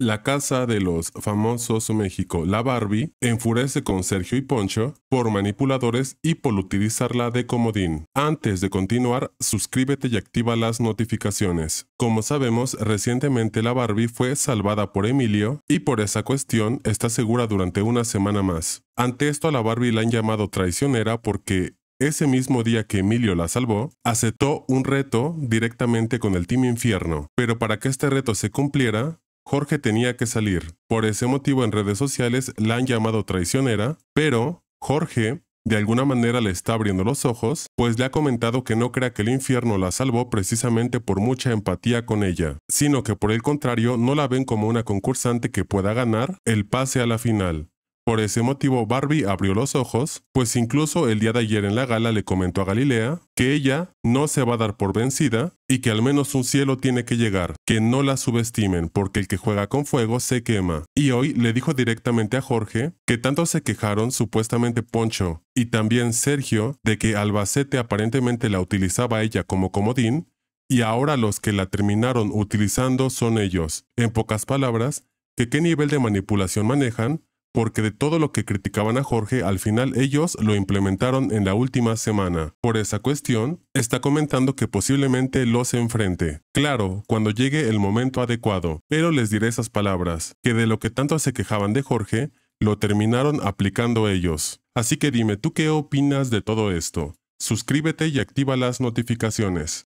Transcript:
la casa de los famosos México, la Barbie, enfurece con Sergio y Poncho por manipuladores y por utilizarla de comodín. Antes de continuar, suscríbete y activa las notificaciones. Como sabemos, recientemente la Barbie fue salvada por Emilio y por esa cuestión está segura durante una semana más. Ante esto a la Barbie la han llamado traicionera porque ese mismo día que Emilio la salvó, aceptó un reto directamente con el Team Infierno, pero para que este reto se cumpliera, Jorge tenía que salir. Por ese motivo en redes sociales la han llamado traicionera, pero Jorge de alguna manera le está abriendo los ojos, pues le ha comentado que no crea que el infierno la salvó precisamente por mucha empatía con ella, sino que por el contrario no la ven como una concursante que pueda ganar el pase a la final. Por ese motivo, Barbie abrió los ojos, pues incluso el día de ayer en la gala le comentó a Galilea que ella no se va a dar por vencida y que al menos un cielo tiene que llegar, que no la subestimen, porque el que juega con fuego se quema. Y hoy le dijo directamente a Jorge que tanto se quejaron supuestamente Poncho y también Sergio de que Albacete aparentemente la utilizaba ella como comodín, y ahora los que la terminaron utilizando son ellos. En pocas palabras, que qué nivel de manipulación manejan porque de todo lo que criticaban a Jorge, al final ellos lo implementaron en la última semana. Por esa cuestión, está comentando que posiblemente los enfrente. Claro, cuando llegue el momento adecuado, pero les diré esas palabras, que de lo que tanto se quejaban de Jorge, lo terminaron aplicando ellos. Así que dime tú qué opinas de todo esto. Suscríbete y activa las notificaciones.